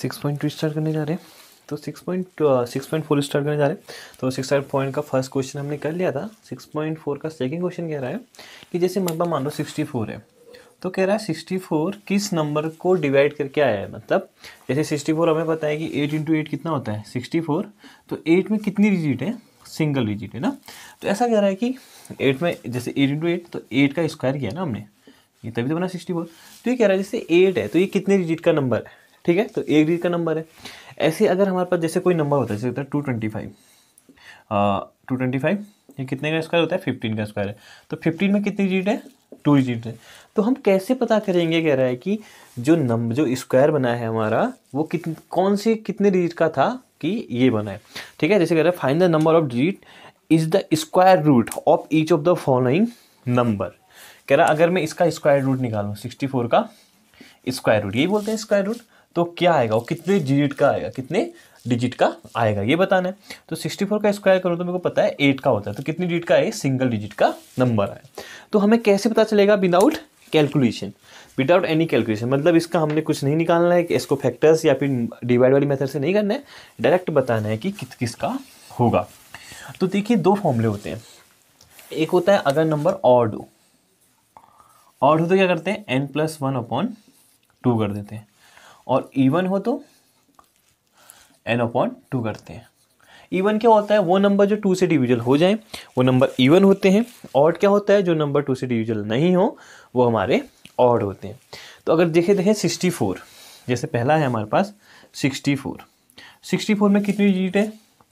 six point two start करने जा रहे हैं तो six point six point four start करने जा रहे हैं तो सिक्स पॉइंट का फर्स्ट क्वेश्चन हमने कर लिया था सिक्स पॉइंट फोर का सेकेंड क्वेश्चन कह रहा है कि जैसे मतलब मान लो सिक्सटी फोर है तो कह रहा है सिक्सटी फोर किस नंबर को डिवाइड करके आया है मतलब जैसे सिक्सटी फोर हमें पता है कि एट इंटू एट कितना होता है सिक्सटी फोर तो एट में कितनी डिजिट है सिंगल डिजिट है ना तो ऐसा कह रहा है कि एट में जैसे एट इंटू एट तो एट का स्क्वायर किया ना हमने ये तभी तो बना सिक्सटी फोर तो ये कह रहा है जैसे एट है तो ये कितने डिजिट का नंबर है ठीक है तो एक डिजिट का नंबर है ऐसे अगर हमारे पास जैसे कोई नंबर होता है जैसे होता है two twenty five two twenty five ये कितने का स्क्वायर होता है फिफ्टीन का स्क्वायर है तो फिफ्टीन में कितनी डिजिट है टू डिजिट है तो हम कैसे पता करेंगे कह रहा है कि जो नंबर जो स्क्वायर बना है हमारा वो कित कौन से कितने डिजिट का था कि ये बना है ठीक है जैसे कह रहा है find the number of digit is the square root of each of the following number कह रहा अगर मैं इसका स्क्वायर रूट निकालूँ सिक्सटी फोर का स्क्वायर रूट यही बोलते हैं स्क्वायर रूट तो क्या आएगा वो कितने डिजिट का आएगा कितने डिजिट का आएगा ये बताना है तो 64 का स्क्वायर करो तो मेरे को पता है 8 का होता है तो कितने डिजिट का है सिंगल डिजिट का नंबर आया तो हमें कैसे पता चलेगा without calculation without any calculation मतलब इसका हमने कुछ नहीं निकालना है कि इसको फैक्टर्स या फिर डिवाइड वाली मेथड से नहीं करना है डायरेक्ट बताना है कि कित किस का होगा तो देखिए दो फॉर्मूले होते हैं एक होता है अगर नंबर ऑड हो ऑड हो तो क्या करते हैं n plus one upon two कर देते हैं और इवन हो तो एन अपॉन टू करते हैं इवन क्या होता है वो नंबर जो टू से डिविजल हो जाए वो नंबर इवन होते हैं ऑड क्या होता है जो नंबर टू से डिविजल नहीं हो वो हमारे ऑड होते हैं तो अगर देखे देखें सिक्सटी फोर जैसे पहला है हमारे पास सिक्सटी फोर सिक्सटी फोर में कितनी जीट है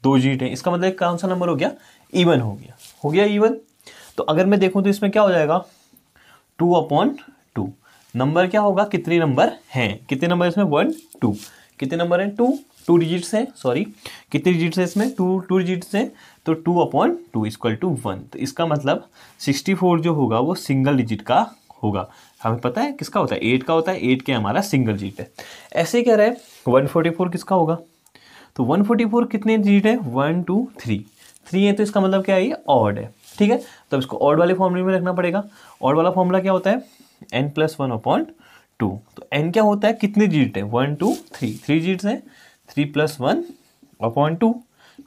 दो जीट है इसका मतलब कौन सा नंबर हो गया इवन हो गया हो गया इवन तो अगर मैं देखूँ तो इसमें क्या हो जाएगा टू अपॉन टू नंबर क्या होगा कितने नंबर हैं कितने नंबर इसमें वन टू कितने नंबर हैं टू टू डिजिट्स हैं सॉरी कितने डिजिट्स हैं इसमें टू टू डिजिट्स हैं तो two upon two is equal to one तो इसका मतलब सिक्सटी फोर जो होगा वो सिंगल डिजिट का होगा हमें पता है किसका होता है एट का होता है एट के हमारा सिंगल डिजिट है ऐसे कह रहे वन फोर्टी फोर किसका होगा तो वन फोर्टी फोर कितने डिजिट है वन टू थ्री थ्री है तो इसका मतलब क्या है ये ऑड है ठीक है तो इसको ऑड वाले फॉर्मूले में रखना पड़ेगा ऑड वाला फॉर्मूला क्या होता है n plus one upon two तो एन क्या होता है कितनी डिजिट है one two three three digit हैं three plus one upon two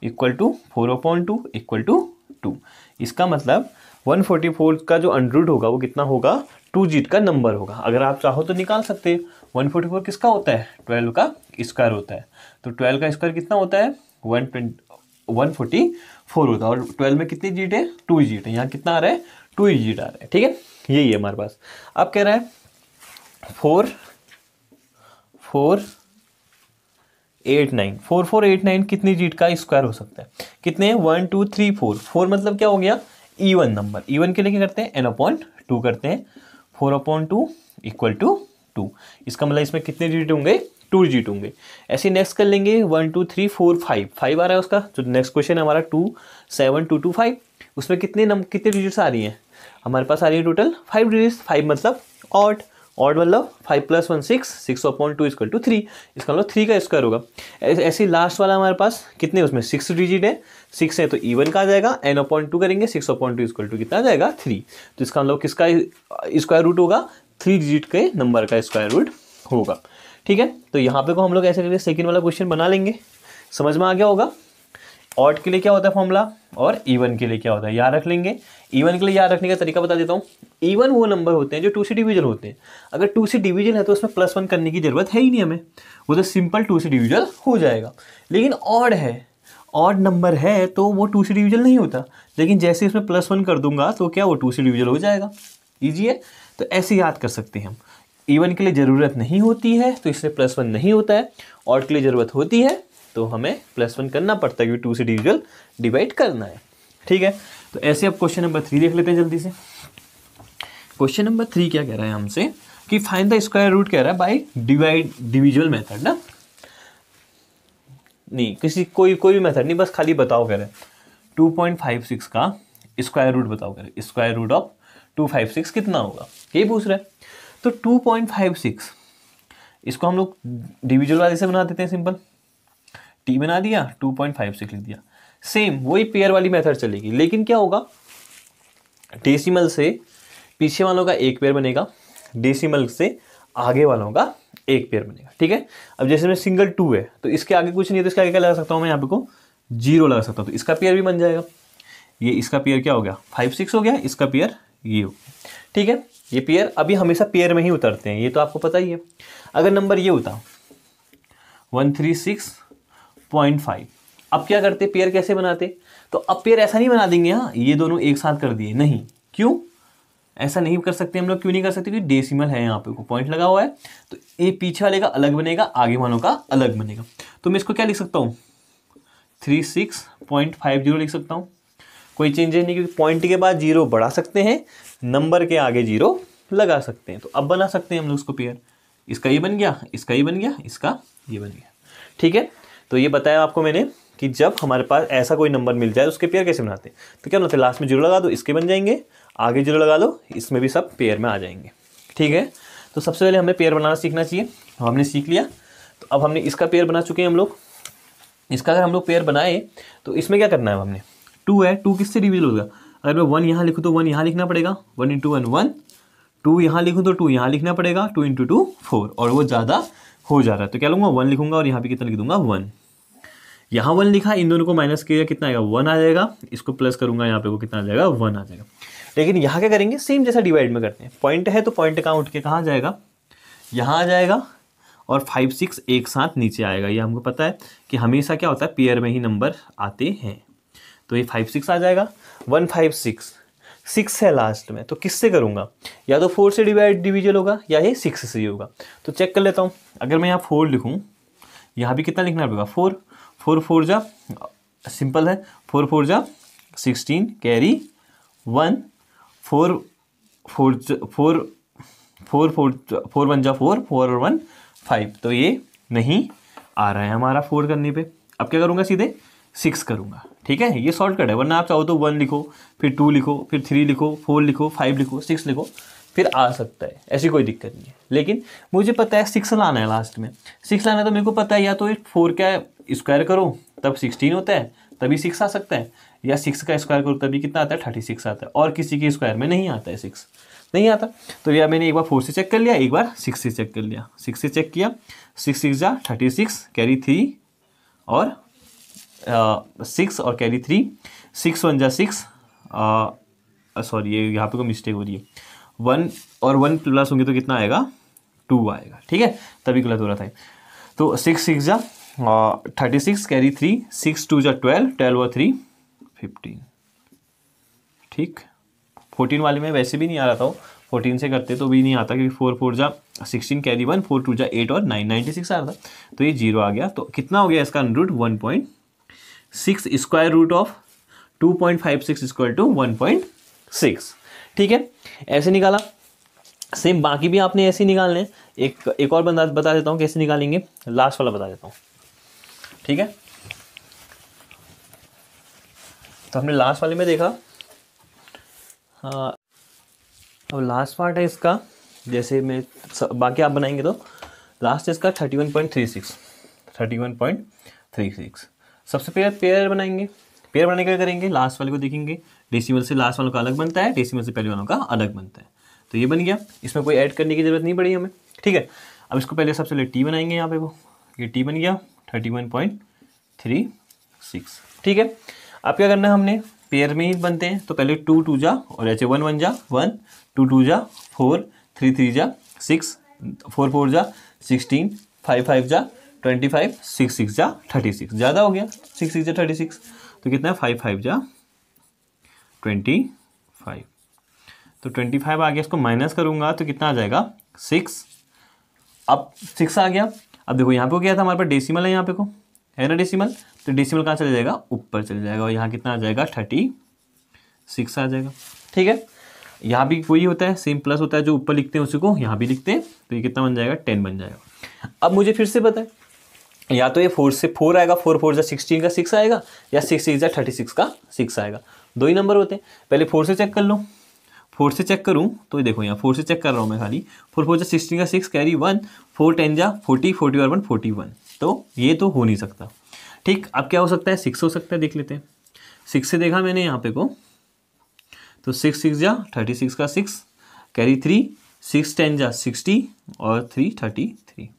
equal to four upon two equal to two इसका मतलब वन फोर्टी फोर का जो अंड्रूट होगा वो कितना होगा टू जीट का नंबर होगा अगर आप चाहो तो निकाल सकते वन फोर्टी फोर किसका होता है ट्वेल्व का स्क्वायर होता है तो ट्वेल्व का स्क्वायर कितना होता है वन वन फोर्टी फोर होता है और 12 में कितनी जीट है टू जीट है यहाँ कितना आ रहा है टू जीट आ रहा है ठीक है यही है हमारे पास अब कह रहा है four four eight nine four four eight nine कितनी जीट का स्क्वायर हो सकता है कितने one two three four four मतलब क्या हो गया ईवन नंबर ईवन के लिए क्या करते हैं एन अपॉइंट टू करते हैं four upon two equal to two इसका मतलब इसमें कितने जीट होंगे टू जीट होंगे ऐसे नेक्स्ट कर लेंगे one two three four five five आ रहा है उसका जो नेक्स्ट क्वेश्चन है हमारा two seven two two five उसमें कितने नंबर कितने डिजिट्स आ रही हैं हमारे पास आ रही है टोटल फाइव डिजिट फाइव मतलब ऑट ऑट मतलब five plus one six six upon two equal to three इसका मतलब थ्री का स्क्वायर होगा ऐसे लास्ट वाला हमारे पास कितने उसमें सिक्स डिजिट है सिक्स है तो इवन का आ जाएगा एन अपॉइंट टू करेंगे six upon two equal to कितना जाएगा थ्री तो इसका मतलब किसका स्क्वायर रूट होगा थ्री डिजिट के नंबर का स्क्वायर रूट होगा ठीक है तो यहाँ पे को हम लोग ऐसे करके सेकेंड वाला क्वेश्चन बना लेंगे समझ में आ गया होगा ऑट के लिए क्या होता है फॉर्मूला और ईवन के लिए क्या होता है याद रख लेंगे ईवन के लिए याद रखने का तरीका बता देता हूँ ईवन वो नंबर होते हैं जो टू से डिविजन होते हैं अगर टू से डिविजन है तो उसमें प्लस वन करने की ज़रूरत है ही नहीं हमें वो तो सिंपल टू से डिविजन हो जाएगा लेकिन ऑड है ऑड नंबर है तो वो टू से डिविजन नहीं होता लेकिन जैसे इसमें प्लस वन कर दूंगा तो क्या वो टू से डिविजन हो जाएगा ईजी है तो ऐसे याद कर सकते हैं हम ईवन के लिए ज़रूरत नहीं होती है तो इससे प्लस वन नहीं होता है ऑड के लिए ज़रूरत होती है तो हमें प्लस वन करना पड़ता है क्योंकि टू से डिविजल डिवाइड करना है ठीक है तो ऐसे अब क्वेश्चन नंबर थ्री देख लेते हैं जल्दी से क्वेश्चन नंबर थ्री क्या कह रहा है हमसे कि फाइन द स्क्वायर रूट कह रहा है बाई डिवाइड डिविजुअल मेथड ना नहीं किसी कोई कोई भी मेथड नहीं बस खाली बताओ कह रहे टू पॉइंट फाइव सिक्स का स्क्वायर रूट बताओ कह रहे square root of two five six कितना होगा ये पूछ रहा है तो टू पॉइंट फाइव सिक्स इसको हम लोग डिविजुअल वाले से बना देते हैं सिंपल टी बना दिया टू पॉइंट फाइव सिक्स लिख दिया सेम वही पेयर वाली मेथड चलेगी लेकिन क्या होगा डेसिमल से पीछे वालों का एक पेयर बनेगा डेसिमल से आगे वालों का एक पेयर बनेगा ठीक है अब जैसे मैं सिंगल टू है तो इसके आगे कुछ नहीं है तो इसके आगे क्या लगा सकता हूँ मैं यहाँ पे को जीरो लगा सकता हूँ तो इसका पेयर भी बन जाएगा ये इसका पेयर क्या हो गया फाइव सिक्स हो गया इसका पेयर ये हो गया ठीक है ये पेयर अभी हमेशा पेयर में ही उतरते हैं ये तो आपको पता ही है अगर नंबर ये होता one three six point five अब क्या करते पेयर कैसे बनाते तो अब पेयर ऐसा नहीं बना देंगे हाँ ये दोनों एक साथ कर दिए नहीं क्यों ऐसा नहीं कर सकते हम लोग क्यों नहीं कर सकते क्योंकि डेसिमल है यहाँ पे को पॉइंट लगा हुआ है तो ये पीछे वाले का अलग बनेगा आगे वालों का अलग बनेगा तो मैं इसको क्या लिख सकता हूँ three six point five zero लिख सकता हूँ कोई चेंजेज नहीं क्योंकि पॉइंट के बाद जीरो बढ़ा सकते हैं नंबर के आगे जीरो लगा सकते हैं तो अब बना सकते हैं हम लोग उसको पेयर इसका ये बन गया इसका ये बन गया इसका ये बन गया ठीक है तो ये बताया आपको मैंने कि जब हमारे पास ऐसा कोई नंबर मिल जाए उसके पेयर कैसे बनाते हैं तो क्या बनाते हैं लास्ट में जीरो लगा दो इसके बन जाएंगे आगे जीरो लगा दो इसमें भी सब पेयर में आ जाएंगे ठीक है तो सबसे पहले हमें पेयर बनाना सीखना चाहिए तो हमने सीख लिया तो अब हमने इसका पेयर बना चुके हैं हम लोग इसका अगर हम लोग पेयर बनाए तो इसमें क्या करना है हमने टू है टू किससे डिविजल होगा अगर मैं वन यहाँ लिखूँ तो वन यहाँ लिखना पड़ेगा one into one one two यहाँ लिखूँ तो टू यहाँ लिखना पड़ेगा टू इंटू टू फोर और वो ज़्यादा हो जा रहा है तो क्या लूँगा वन लिखूंगा और यहाँ पे कितना लिख दूंगा वन यहाँ वन लिखा इन दोनों को माइनस किया कितना आएगा वन आ जाएगा इसको प्लस करूंगा यहाँ पे को कितना आ जाएगा वन आ जाएगा लेकिन यहाँ क्या करेंगे सेम जैसा डिवाइड में करते हैं पॉइंट है तो पॉइंट कहाँ उठ के कहाँ जाएगा यहाँ आ जाएगा और फाइव सिक्स एक साथ नीचे आएगा ये हमको पता है कि हमेशा क्या होता है पेयर में ही नंबर आते हैं तो ये फाइव सिक्स आ जाएगा वन फाइव सिक्स सिक्स है लास्ट में तो किससे करूँगा या तो फोर से डिवाइड डिविजल होगा या ये सिक्स से ही होगा तो चेक कर लेता हूँ अगर मैं यहाँ फोर लिखूँ यहाँ भी कितना लिखना पड़ेगा फोर फोर फोर जा सिंपल है फोर फोर जा sixteen carry one four four four four four four one जा फोर फोर और वन फाइव तो ये नहीं आ रहा है हमारा फोर करने पे अब क्या करूँगा सीधे सिक्स करूँगा ठीक है ये शॉर्टकट है वरना आप चाहो तो वन लिखो फिर टू लिखो फिर थ्री लिखो फोर लिखो फाइव लिखो सिक्स लिखो फिर आ सकता है ऐसी कोई दिक्कत नहीं है लेकिन मुझे पता है सिक्स लाना है लास्ट में सिक्स लाना है तो मेरे को पता है या तो एक फोर का स्क्वायर करो तब सिक्सटीन होता है तभी सिक्स आ सकता है या सिक्स का स्क्वायर करो तभी कितना आता है थर्टी सिक्स आता है और किसी के स्क्वायर में नहीं आता है सिक्स नहीं आता तो या मैंने एक बार फोर से चेक कर लिया एक बार सिक्स से चेक कर लिया सिक्स से चेक किया सिक्स सिक्स जा थर्टी सिक्स कैरी थ्री और सिक्स और कैरी थ्री सिक्स वन जा सिक्स सॉरी ये यहाँ पे कोई मिस्टेक हो रही है वन और वन प्लस होंगे तो कितना आएगा टू आएगा ठीक है तभी गलत हो रहा था तो सिक्स सिक्स जा thirty six carry three six two जा ट्वेल्व ट्वेल्व और थ्री फिफ्टीन ठीक फोर्टीन वाले में वैसे भी नहीं आ रहा था फोर्टीन से करते तो भी नहीं आता क्योंकि फोर फोर जा sixteen carry one four two जा एट और नाइन नाइन्टी सिक्स आ रहा था तो ये जीरो आ गया तो कितना हो गया इसका root one point six square root of two point five six square two one point six ठीक है ऐसे निकाला सेम बाकी भी आपने ऐसे निकालने एक एक और बंदा बता देता हूँ कैसे निकालेंगे लास्ट वाला बता देता हूँ ठीक है तो हमने लास्ट वाले में देखा आ, हाँ, अब लास्ट पार्ट है इसका जैसे मैं बाकी आप बनाएंगे तो लास्ट इसका thirty one point three six thirty one point three six सबसे पहले पेयर बनाएंगे पेयर बनाने के लिए करेंगे लास्ट वाले को देखेंगे डेसिमल से लास्ट वालों का अलग बनता है डेसिमल से पहले वालों का अलग बनता है तो ये बन गया इसमें कोई ऐड करने की ज़रूरत नहीं पड़ी हमें ठीक है अब इसको पहले सबसे पहले टी बनाएंगे यहाँ पे वो ये टी बन गया thirty one point three six ठीक है अब क्या करना है हमने पेयर में ही बनते हैं तो पहले टू टू जा और ऐसे वन वन जा वन टू टू जा फोर थ्री थ्री जा सिक्स फोर फोर जा सिक्सटीन फाइव फाइव जा ट्वेंटी फाइव सिक्स सिक्स जा थर्टी सिक्स ज़्यादा हो गया सिक्स सिक्स जा थर्टी सिक्स तो कितना है फाइव फाइव जा ट्वेंटी फाइव तो ट्वेंटी फाइव आ गया इसको माइनस करूंगा तो कितना आ जाएगा सिक्स अब सिक्स आ गया अब देखो यहाँ पे हो गया था हमारे पास डेसिमल है यहाँ पे को है ना डेसिमल तो डेसिमल कहाँ चले जाएगा ऊपर चले जाएगा और यहाँ कितना आ जाएगा थर्टी सिक्स आ जाएगा ठीक है यहाँ भी वही होता है सेम प्लस होता है जो ऊपर लिखते हैं उसी को यहाँ भी लिखते हैं तो ये कितना बन जाएगा टेन बन जाएगा अब मुझे फिर से पता है या तो ये फोर से फोर आएगा फोर फोर जा सिक्सटीन का सिक्स आएगा या सिक्स सिक्स जा थर्टी सिक्स का सिक्स आएगा दो ही नंबर होते हैं पहले फोर से चेक कर लो फोर से चेक करूँ तो ये देखो यहाँ फोर से चेक कर रहा हूँ मैं खाली फोर फोर जा सिक्सटीन का six carry one four ten जा फोर्टी फोर्टी और वन फोर्टी वन तो ये तो हो नहीं सकता ठीक अब क्या हो सकता है सिक्स हो सकता है देख लेते हैं सिक्स से देखा मैंने यहाँ पे को तो सिक्स सिक्स जा थर्टी सिक्स का six carry three six ten जा सिक्सटी और थ्री थर्टी थ्री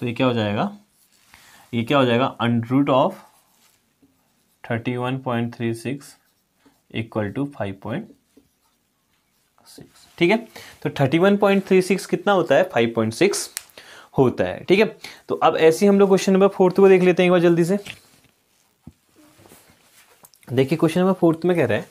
तो ये क्या हो जाएगा ये क्या हो जाएगा under root of thirty one point three six equal to five point six ठीक है तो thirty one point three six कितना होता है फाइव पॉइंट सिक्स होता है ठीक है तो अब ऐसे हम लोग क्वेश्चन नंबर फोर्थ को देख लेते हैं एक बार जल्दी से देखिए क्वेश्चन नंबर फोर्थ में कह रहा है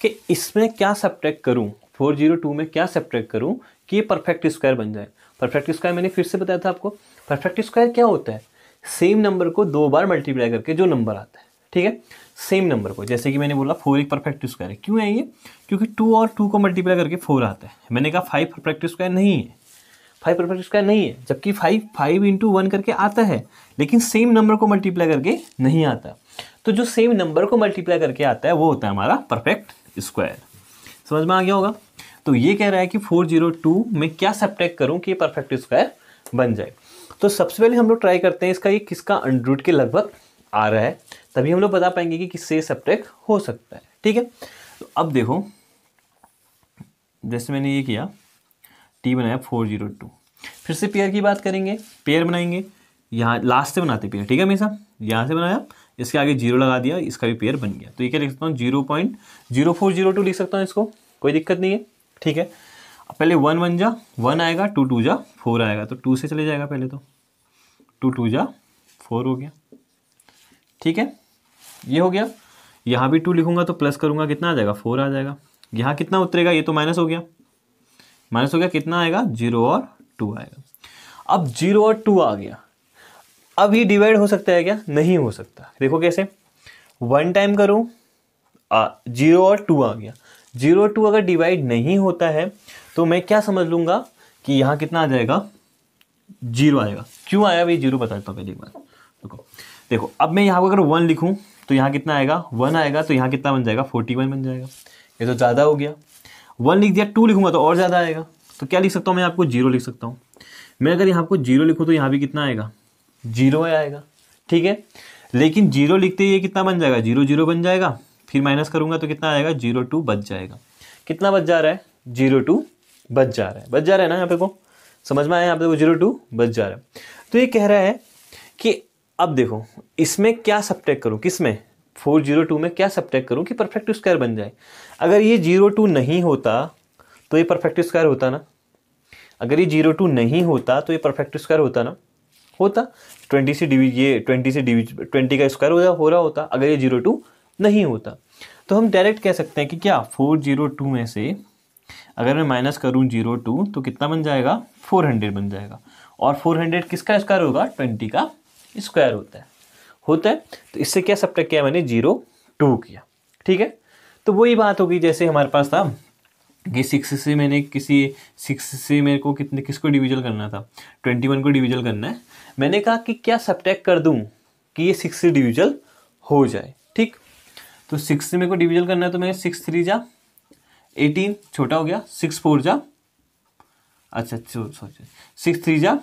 कि इसमें क्या सब्ट्रैक्ट करूं फोर जीरो टू में क्या सब्ट्रैक्ट करूं कि ये परफेक्ट स्क्वायर बन जाए परफेक्ट स्क्वायर मैंने फिर से बताया था आपको परफेक्ट स्क्वायर क्या होता है सेम नंबर को दो बार मल्टीप्लाई करके जो नंबर आता है ठीक है सेम नंबर को जैसे कि मैंने बोला फोर एक परफेक्ट स्क्वायर है क्यों है ये क्योंकि टू और टू को मल्टीप्लाई करके फोर आता है मैंने कहा फाइव परफेक्ट स्क्वायर नहीं है फाइव परफेक्ट स्क्वायर नहीं है जबकि फाइव फाइव इंटू वन करके आता है लेकिन सेम नंबर को मल्टीप्लाई करके नहीं आता तो जो सेम नंबर को मल्टीप्लाई करके आता है वो होता है हमारा परफेक्ट स्क्वायर समझ में आ गया होगा तो ये कह रहा है कि फोर जीरो टू में क्या सब्ट्रैक्ट करूँ कि परफेक्ट स्क्वायर बन जाए तो सबसे पहले हम लोग ट्राई करते हैं इसका ये किसका अंडरूट के लगभग आ रहा है तभी हम लोग बता पाएंगे कि किससे सब्ट्रैक्ट हो सकता है ठीक है तो अब देखो जैसे मैंने ये किया टी बनाया फोर जीरो टू फिर से पेयर की बात करेंगे पेयर बनाएंगे यहाँ लास्ट से बनाते पेयर ठीक है हमेशा यहाँ से बनाया इसके आगे जीरो लगा दिया इसका भी पेयर बन गया तो ये क्या लिख सकता हूँ zero point zero four zero two लिख सकता हूँ इसको कोई दिक्कत नहीं है ठीक है पहले वन वन जा वन आएगा टू टू जा फोर आएगा तो टू से चले जाएगा पहले तो टू टू जा फोर हो गया ठीक है ये हो गया यहाँ भी टू लिखूंगा तो प्लस करूंगा कितना आ जाएगा फोर आ जाएगा यहाँ कितना उतरेगा ये तो माइनस हो गया माइनस हो गया कितना आएगा जीरो और टू आएगा अब जीरो और टू आ गया अब ये डिवाइड हो सकता है क्या नहीं हो सकता देखो कैसे वन टाइम करूँ जीरो और टू आ गया जीरो और टू अगर डिवाइड नहीं होता है तो मैं क्या समझ लूँगा कि यहाँ कितना आ जाएगा जीरो आएगा क्यों आया भाई जीरो बताता हूँ पहली बार देखो देखो अब मैं यहाँ को अगर वन लिखूँ तो यहाँ कितना आएगा वन आएगा तो यहाँ कितना बन जाएगा फोर्टी वन बन जाएगा ये तो ज़्यादा हो गया वन लिख दिया टू लिखूंगा तो और ज़्यादा आएगा तो क्या लिख सकता हूँ मैं आपको जीरो लिख सकता हूँ मैं अगर यहाँ को जीरो लिखूँ तो यहाँ भी कितना आएगा जीरो आएगा ठीक है लेकिन जीरो लिखते ही ये कितना बन जाएगा जीरो जीरो बन जाएगा फिर माइनस करूँगा तो कितना आएगा जीरो टू बच जाएगा कितना बच जा रहा है जीरो टू बच जा रहा है बच जा रहा है ना यहाँ पे को समझ में आया यहाँ पे वो जीरो टू बच जा रहा है तो ये कह रहा है कि अब देखो इसमें क्या सब्ट्रैक्ट करूँ किस में फोर जीरो टू में क्या सब्ट्रैक्ट करूँ कि परफेक्ट स्क्वायर बन जाए अगर ये जीरो टू नहीं होता तो ये परफेक्ट स्क्वायर होता ना अगर ये जीरो टू नहीं होता तो ये परफेक्ट स्क्वायर होता ना होता ट्वेंटी से डिवी ये ट्वेंटी से डिवी ट्वेंटी का स्क्वायर हो, हो रहा होता अगर ये जीरो टू नहीं होता तो हम डायरेक्ट कह सकते हैं कि क्या फोर जीरो टू में से अगर मैं माइनस करूँ जीरो टू तो कितना बन जाएगा फोर हंड्रेड बन जाएगा और फोर हंड्रेड किसका स्क्वायर होगा ट्वेंटी का स्क्वायर होता है होता है तो इससे क्या सब्ट्रैक्ट किया मैंने जीरो टू किया ठीक है तो वही बात होगी जैसे हमारे पास था कि सिक्स से मैंने किसी सिक्स से मेरे को कितने किसको डिविजल करना था ट्वेंटी वन को डिविजल करना है मैंने कहा कि क्या सब्ट्रैक्ट कर दूँ कि ये सिक्स से डिविजल हो जाए ठीक तो सिक्स से मेरे को डिविजल करना है तो मैंने सिक्स थ्री जा एटीन छोटा हो गया सिक्स फोर जा अच्छा सॉरी सिक्स थ्री जा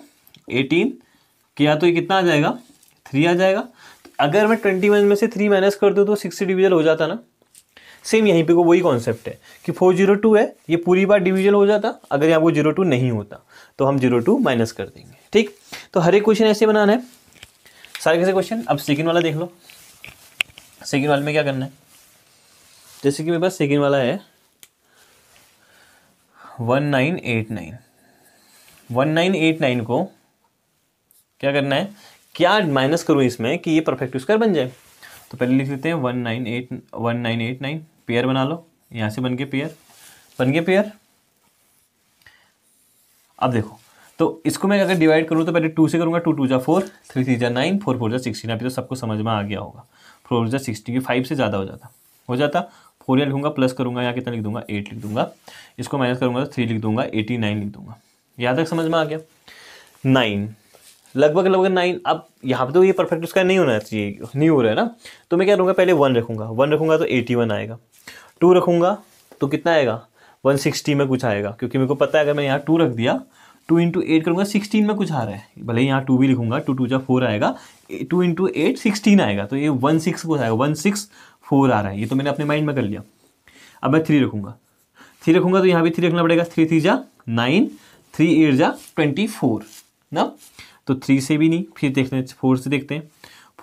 एटीन किया तो ये कितना आ जाएगा थ्री आ जाएगा तो अगर मैं ट्वेंटी वन में से थ्री माइनस कर दूँ तो सिक्सटी डिविजन हो जाता ना सेम यहीं पे को वही कॉन्सेप्ट है कि फोर जीरो टू है ये पूरी बार डिविजल हो जाता अगर यहाँ वो जीरो टू नहीं होता तो हम जीरो टू माइनस कर देंगे ठीक तो हर एक क्वेश्चन ऐसे बनाना है सारे कैसे क्वेश्चन अब सेकेंड वाला देख लो सेकेंड वाले में क्या करना है जैसे कि मेरे पास सेकेंड वाला है one nine eight nine one nine eight nine को क्या करना है क्या माइनस करूँ इसमें कि ये परफेक्ट स्क्वायर बन जाए तो पहले लिख लेते हैं one nine eight one nine eight nine pair बना लो यहाँ से बन के पेयर बन गए पेयर अब देखो तो इसको मैं अगर डिवाइड करूँ तो पहले टू से करूँगा टू टू जा फोर थ्री थ्री जा नाइन फोर फोर जा सिक्सटीन अभी तो सबको समझ में आ गया होगा फोर जा सिक्सटी की फाइव से ज़्यादा हो जाता हो जाता फोर या लिखूंगा प्लस करूँगा या कितना लिख दूंगा एट लिख दूंगा इसको माइनस करूँगा तो थ्री लिख दूंगा एटी नाइन लिख दूंगा याद तक समझ में आ गया नाइन लगभग लगभग नाइन अब यहाँ पे तो ये परफेक्ट उसका नहीं होना चाहिए नहीं हो रहा है ना तो मैं क्या करूँगा पहले वन रखूँगा वन रखूँगा तो एटी वन आएगा टू रखूँगा तो कितना आएगा वन सिक्सटी में कुछ आएगा क्योंकि मेरे को पता है अगर मैं यहाँ टू रख दिया टू इंटू एट करूँगा सिक्सटीन में कुछ आ रहा है भले ही यहाँ टू भी लिखूंगा टू टू जा फोर आएगा टू इंटू एट सिक्सटीन आएगा तो ये वन सिक्स कुछ आएगा वन सिक्स फोर आ रहा है ये तो मैंने अपने माइंड में कर लिया अब मैं थ्री रखूँगा थ्री रखूँगा तो यहाँ भी थ्री रखना पड़ेगा थ्री थ्री जा नाइन थ्री एट जा ट्वेंटी फोर ना तो थ्री से भी नहीं फिर देखते हैं फोर से देखते हैं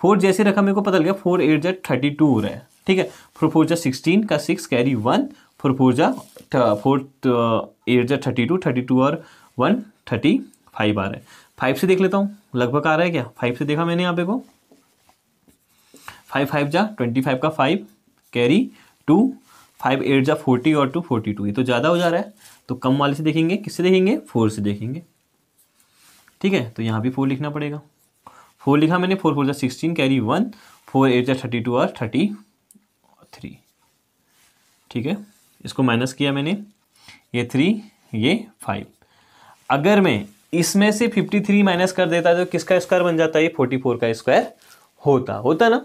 फोर जैसे रखा मेरे को पता लगा फोर एट जा थर्टी टू हो रहा है ठीक है फोर फोर जा सिक्सटीन का six carry one four four जा फोर एट जै थर्टी टू थर्टी टू और वन थर्टी फाइव आ रहा है फाइव से देख लेता हूँ लगभग आ रहा है क्या फाइव से देखा मैंने यहाँ पे को फाइव फाइव जा ट्वेंटी फाइव का five carry two five eight जा फोर्टी और टू फोर्टी टू ये तो ज़्यादा हो जा रहा है तो कम वाले से देखेंगे किससे देखेंगे फोर से देखेंगे ठीक है तो यहाँ भी फोर लिखना पड़ेगा फोर लिखा मैंने फोर फोर ज़ा sixteen carry one four eight ज़ा थर्टी टू और थर्टी थ्री ठीक है इसको माइनस किया मैंने ये थ्री ये फाइव अगर मैं इसमें से फिफ्टी थ्री माइनस कर देता तो किसका स्क्वायर बन जाता है ये फोर्टी फोर का स्क्वायर होता होता ना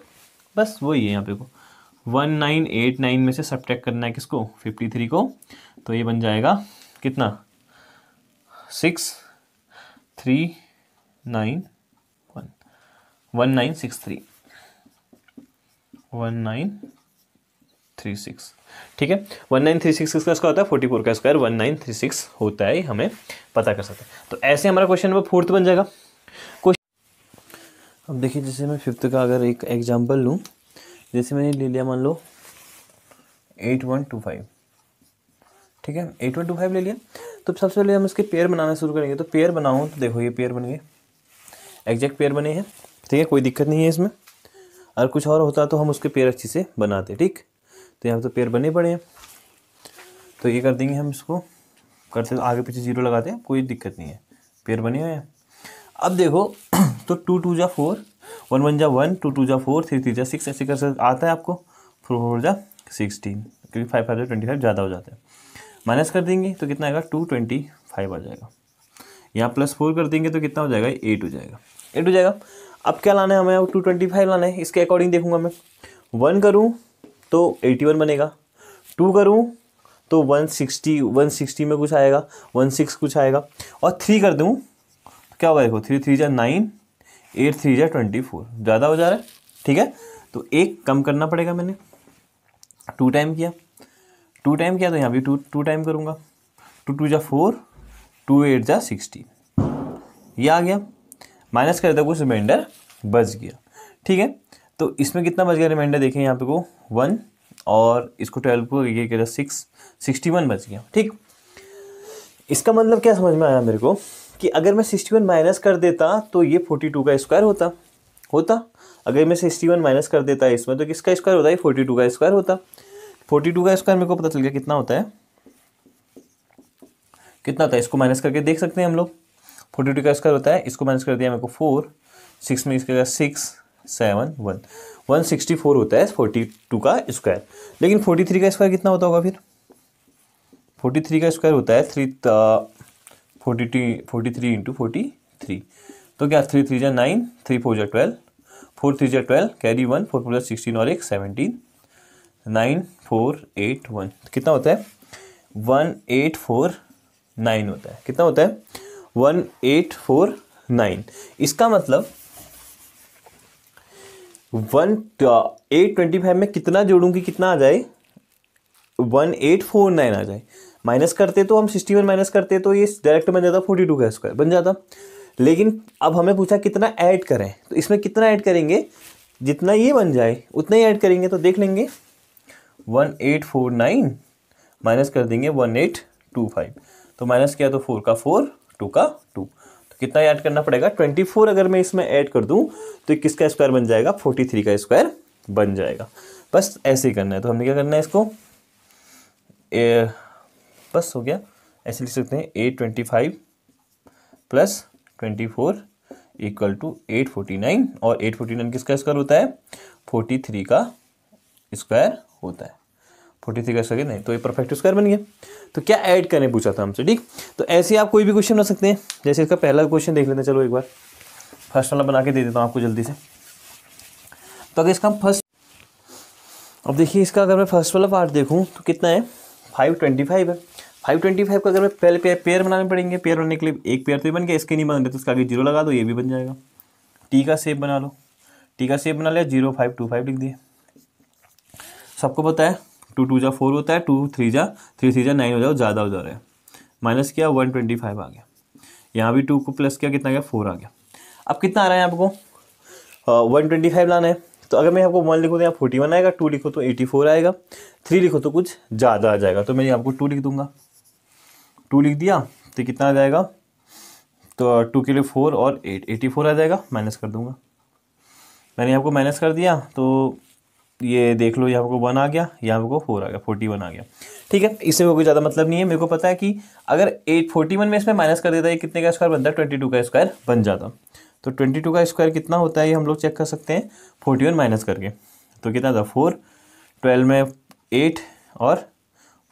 बस वही है यहाँ पे को वन नाइन एट नाइन में से सब करना है किसको फिफ्टी थ्री को तो ये बन जाएगा कितना six three nine one one nine six three one nine three six ठीक है वन नाइन थ्री सिक्स किसका स्क्वायर होता है फोर्टी फोर का square one nine three six होता है हमें पता कर सकते हैं तो ऐसे हमारा क्वेश्चन नंबर फोर्थ बन जाएगा क्वेश्चन अब देखिए जैसे मैं फिफ्थ का अगर एक एग्जाम्पल लूँ जैसे मैंने ले लिया मान लो एट वन टू फाइव ठीक है एट वन टू फाइव ले लिया तो सबसे पहले हम इसके पेयर बनाना शुरू करेंगे तो पेयर बनाऊँ तो देखो ये पेयर बन गए एग्जैक्ट पेयर बने हैं ठीक है कोई दिक्कत नहीं है इसमें अगर कुछ और होता तो हम उसके पेयर अच्छे से बनाते ठीक तो यहाँ तो पेयर बने पड़े हैं तो ये कर देंगे हम इसको करते तो आगे पीछे जीरो लगाते हैं कोई दिक्कत नहीं है पेयर बने हुए हैं अब देखो तो टू टू जा फोर वन वन जा वन टू टू जा फोर थ्री थ्री जा सिक्स ऐसे कर सकते आता है आपको फोर फोर जा सिक्सटीन क्योंकि फाइव फाइव जा ट्वेंटी फाइव ज़्यादा हो जाता है माइनस कर देंगे तो कितना आएगा टू ट्वेंटी फाइव आ जाएगा यहाँ प्लस फोर कर देंगे तो कितना हो जाएगा एट हो जाएगा एट हो जाएगा अब क्या लाना है हमें टू ट्वेंटी फाइव लाना है इसके अकॉर्डिंग देखूंगा मैं वन करूँ तो एटी वन बनेगा टू करूँ तो वन सिक्सटी वन सिक्सटी में कुछ आएगा वन सिक्स कुछ आएगा और थ्री कर दूँ तो क्या होगा देखो थ्री थ्री जा नाइन एट थ्री जा ट्वेंटी फोर ज़्यादा हो जा रहा है ठीक है तो एक कम करना पड़ेगा मैंने टू टाइम किया टू टाइम किया तो यहाँ भी टू टू टाइम करूँगा टू तो टू जा फोर टू एट जा सिक्सटीन ये आ गया माइनस करता कुछ रिमाइंडर बच गया ठीक है तो इसमें कितना बच गया रिमाइंडर देखें यहाँ पे को वन और इसको ट्वेल्व को ये कह रहा सिक्स सिक्सटी वन बच गया ठीक इसका मतलब क्या समझ में आया मेरे को कि अगर मैं सिक्सटी वन माइनस कर देता तो ये फोर्टी टू का स्क्वायर होता होता अगर मैं सिक्सटी वन माइनस कर देता इसमें तो किसका स्क्वायर होता है फोर्टी टू का स्क्वायर होता फोर्टी टू का स्क्वायर मेरे को पता चल गया कितना होता है कितना होता है इसको माइनस करके देख सकते हैं हम लोग फोर्टी टू का स्क्वायर होता है इसको माइनस कर दिया मेरे को फोर सिक्स में इसका six seven one one sixty four होता है फोर्टी टू का स्क्वायर लेकिन फोर्टी थ्री का स्क्वायर कितना होता होगा फिर फोर्टी थ्री का स्क्वायर होता है थ्री फोर्टी टी forty three into forty three तो क्या थ्री थ्री जै नाइन थ्री फोर जै ट्वेल्व फोर थ्री जै twelve carry one four four जै सिक्सटीन और एक seventeen nine four eight one कितना होता है वन एट फोर नाइन होता है कितना होता है वन एट फोर नाइन इसका मतलब वन एट ट्वेंटी फाइव में कितना जोड़ूंगी कितना आ जाए वन एट फोर नाइन आ जाए माइनस करते तो हम सिक्सटी वन माइनस करते तो ये डायरेक्ट बन जाता फोर्टी टू का स्क्वायर बन जाता लेकिन अब हमें पूछा कितना ऐड करें तो इसमें कितना ऐड करेंगे जितना ये बन जाए उतना ही ऐड करेंगे तो देख लेंगे one eight four nine minus कर देंगे वन एट टू फाइव तो माइनस किया तो फोर का फोर टू का टू तो कितना ऐड करना पड़ेगा ट्वेंटी फोर अगर मैं इसमें ऐड कर दूँ तो किसका स्क्वायर बन जाएगा फोर्टी थ्री का स्क्वायर बन जाएगा बस ऐसे ही करना है तो हमने क्या करना है इसको ए, बस हो गया ऐसे लिख सकते हैं eight twenty five plus twenty four equal to eight forty nine और एट फोर्टी नाइन किसका स्क्वायर होता है फोर्टी थ्री का स्क्वायर होता है फोर्टी थ्री का स्क्वायर नहीं तो ये परफेक्ट स्क्वायर बन गया तो क्या ऐड करने पूछा था हमसे ठीक तो ऐसे आप कोई भी क्वेश्चन बना सकते हैं जैसे इसका पहला क्वेश्चन देख लेते हैं चलो एक बार फर्स्ट वाला बना के दे देता हूँ आपको जल्दी से तो अगर इसका फर्स्ट अब देखिए इसका अगर मैं फर्स्ट वाला पार्ट देखूँ तो कितना है फाइव ट्वेंटी फाइव है फाइव ट्वेंटी फाइव का अगर मैं पहले पेयर पेयर बनाने पड़ेंगे पेयर बनाने के लिए एक पेयर तो ये बन गया इसके नहीं बन रहे तो उसका आगे जीरो लगा दो ये भी बन जाएगा टी का सेप बना लो टी का सेप बना लिया जीरो फाइव टू फाइव लिख दिए सबको पता है टू टू जा फोर होता है टू थ्री जा थ्री थ्री जा नाइन हो जाओ ज़्यादा हो जा रहा है माइनस किया वन ट्वेंटी फाइव आ गया यहाँ भी टू को प्लस किया कितना गया फोर आ गया अब कितना आ रहा है आपको वन ट्वेंटी फाइव लाना है तो अगर मैं आपको वन लिखूँ तो यहाँ फोर्टी वन आएगा टू लिखो तो एटी फोर आएगा थ्री लिखो तो कुछ ज़्यादा आ जाएगा तो मैं आपको टू लिख दूँगा टू लिख दिया तो कितना आ जाएगा तो टू के लिए फोर और एट एटी फोर आ जाएगा माइनस कर दूँगा मैंने आपको माइनस कर दिया तो ये देख लो यहाँ को वन आ गया यहाँ को फोर आ गया फोर्टी वन आ गया ठीक है इससे कोई ज़्यादा मतलब नहीं है मेरे को पता है कि अगर एट फोर्टी वन में इसमें माइनस कर देता है कितने का स्क्वायर बनता है ट्वेंटी टू का स्क्वायर बन जाता तो ट्वेंटी टू का स्क्वायर कितना होता है ये हम लोग चेक कर सकते हैं फोर्टी वन माइनस करके तो कितना था फोर ट्वेल्व में एट और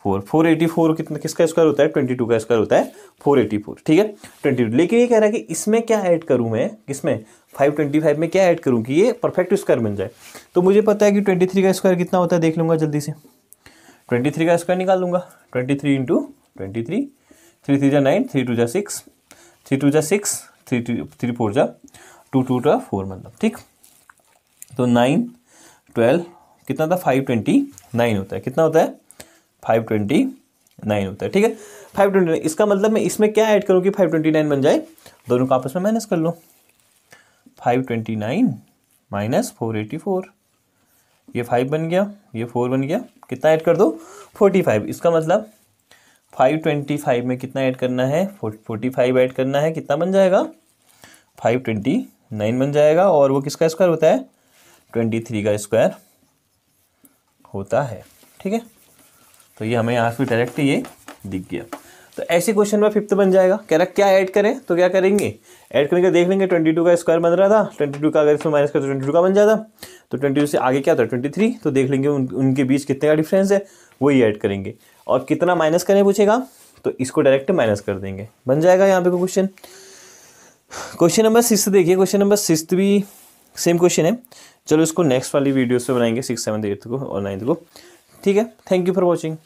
फोर फोर एटी फोर कितना किसका स्क्वायर होता है ट्वेंटी टू का स्क्वायर होता है फोर एटी फोर ठीक है ट्वेंटी टू लेकिन ये कह रहा है कि इसमें क्या ऐड करूँ मैं किसमें फाइव ट्वेंटी फाइव में क्या ऐड करूँ कि ये परफेक्ट स्क्वायर बन जाए तो मुझे पता है कि ट्वेंटी थ्री का स्क्वायर कितना होता है देख लूंगा जल्दी से ट्वेंटी थ्री का स्क्वायर निकाल लूंगा twenty three into twenty three three three जा नाइन थ्री टू जा सिक्स थ्री टू जा six three two three four जा टू टू जा फोर मतलब ठीक तो नाइन ट्वेल्व कितना था फाइव ट्वेंटी नाइन होता है कितना होता है फाइव ट्वेंटी नाइन होता है ठीक है फाइव ट्वेंटी नाइन इसका मतलब मैं इसमें क्या ऐड करूँ कि फाइव ट्वेंटी नाइन बन जाए दोनों को आपस में माइनस कर लो five twenty nine minus four eighty four ये फाइव बन गया ये फोर बन गया कितना ऐड कर दो फोर्टी फाइव इसका मतलब फाइव ट्वेंटी फाइव में कितना ऐड करना है फोर्टी फाइव ऐड करना है कितना बन जाएगा फाइव ट्वेंटी नाइन बन जाएगा और वो किसका स्क्वायर होता है ट्वेंटी थ्री का स्क्वायर होता है ठीक है तो ये हमें यहाँ से डायरेक्ट ये दिख गया तो ऐसे क्वेश्चन में फिफ्थ बन जाएगा कह रहा क्या ऐड करें तो क्या करेंगे ऐड करेंगे देख लेंगे ट्वेंटी टू का स्क्वायर बन रहा था ट्वेंटी टू का अगर इसमें माइनस कर तो ट्वेंटी टू का बन जाता तो ट्वेंटी टू से आगे क्या था ट्वेंटी थ्री तो देख लेंगे उन, उनके बीच कितने का डिफरेंस है वही ऐड करेंगे और कितना माइनस करें पूछेगा तो इसको डायरेक्ट माइनस कर देंगे बन जाएगा यहाँ पे क्वेश्चन क्वेश्चन नंबर सिक्स देखिए क्वेश्चन नंबर सिक्स भी सेम क्वेश्चन है चलो इसको नेक्स्ट वाली वीडियोस पे बनाएंगे सिक्स सेवन एट्थ को और नाइन्थ को ठीक है थैंक यू फॉर वॉचिंग